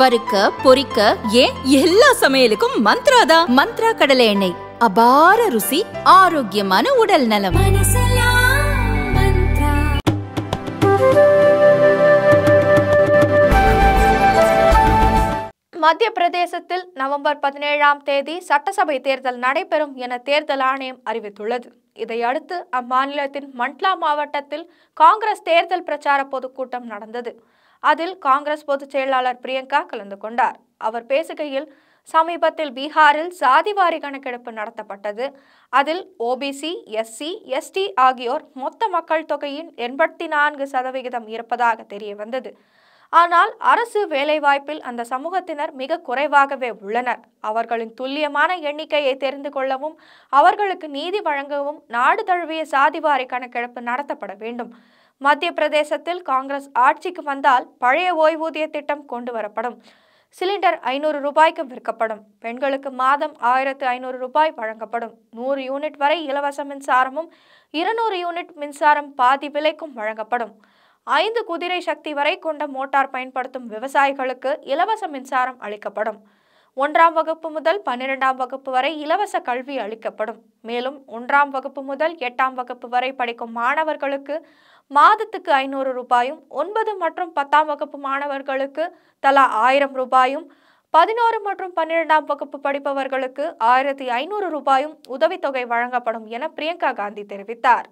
வறுக்க பொறிக்க ஏன் எல்லா சமையலுக்கும் மந்த்ரா தான் மந்த்ரா கடலை எண்ணெய் அபார ருசி ஆரோக்கியமான உடல் நலம் மத்திய பிரதேசத்தில் நவம்பர் பதினேழாம் தேதி சட்டசபை தேர்தல் நடைபெறும் என தேர்தல் ஆணையம் அறிவித்துள்ளது இதையடுத்து அம்மாநிலத்தின் மண்ட்லா மாவட்டத்தில் காங்கிரஸ் தேர்தல் பிரச்சார பொதுக்கூட்டம் நடந்தது அதில் காங்கிரஸ் பொதுச் செயலாளர் பிரியங்கா கலந்து கொண்டார் அவர் பேசுகையில் சமீபத்தில் பீகாரில் சாதிவாரி கணக்கெடுப்பு நடத்தப்பட்டது அதில் ஓபிசி எஸ்சி எஸ்டி ஆகியோர் மொத்த மக்கள் தொகையின் எண்பத்தி நான்கு சதவிகிதம் இருப்பதாக தெரிய வந்தது ஆனால் அரசு வேலைவாய்ப்பில் அந்த சமூகத்தினர் மிக குறைவாகவே உள்ளனர் அவர்களின் துல்லியமான எண்ணிக்கையை தெரிந்து கொள்ளவும் அவர்களுக்கு நீதி வழங்கவும் நாடு தழுவிய சாதிவாரி கணக்கெடுப்பு நடத்தப்பட வேண்டும் மத்திய பிரதேசத்தில் காங்கிரஸ் ஆட்சிக்கு வந்தால் பழைய ஓய்வூதிய திட்டம் கொண்டு வரப்படும் சிலிண்டர் ஐநூறு ரூபாய்க்கு விற்கப்படும் பெண்களுக்கு மாதம் ஆயிரத்து ஐநூறு ரூபாய் வழங்கப்படும் நூறு யூனிட் வரை இலவச மின்சாரமும் இருநூறு யூனிட் மின்சாரம் பாதி விலைக்கும் வழங்கப்படும் ஐந்து குதிரை சக்தி வரை கொண்ட மோட்டார் பயன்படுத்தும் விவசாயிகளுக்கு இலவச மின்சாரம் அளிக்கப்படும் ஒன்றாம் வகுப்பு முதல் பன்னிரெண்டாம் வகுப்பு வரை இலவச கல்வி அளிக்கப்படும் மேலும் ஒன்றாம் வகுப்பு முதல் எட்டாம் வகுப்பு வரை படிக்கும் மாணவர்களுக்கு மாதத்துக்கு ஐநூறு ரூபாயும் ஒன்பது மற்றும் பத்தாம் வகுப்பு மாணவர்களுக்கு தலா ஆயிரம் ரூபாயும் பதினோரு மற்றும் பன்னிரெண்டாம் வகுப்பு படிப்பவர்களுக்கு ஆயிரத்தி ஐநூறு ரூபாயும் உதவித்தொகை வழங்கப்படும் என பிரியங்கா காந்தி தெரிவித்தார்